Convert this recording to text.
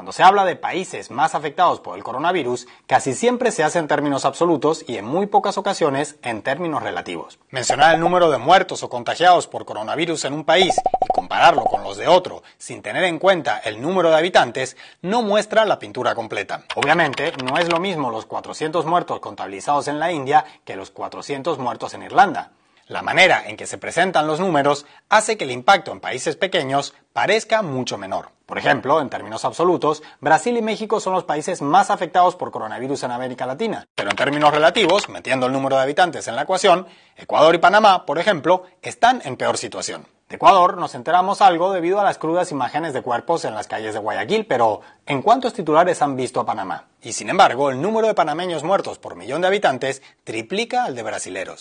Cuando se habla de países más afectados por el coronavirus, casi siempre se hace en términos absolutos y en muy pocas ocasiones en términos relativos. Mencionar el número de muertos o contagiados por coronavirus en un país y compararlo con los de otro sin tener en cuenta el número de habitantes no muestra la pintura completa. Obviamente, no es lo mismo los 400 muertos contabilizados en la India que los 400 muertos en Irlanda. La manera en que se presentan los números hace que el impacto en países pequeños parezca mucho menor. Por ejemplo, en términos absolutos, Brasil y México son los países más afectados por coronavirus en América Latina. Pero en términos relativos, metiendo el número de habitantes en la ecuación, Ecuador y Panamá, por ejemplo, están en peor situación. De Ecuador nos enteramos algo debido a las crudas imágenes de cuerpos en las calles de Guayaquil, pero ¿en cuántos titulares han visto a Panamá? Y sin embargo, el número de panameños muertos por millón de habitantes triplica al de brasileros.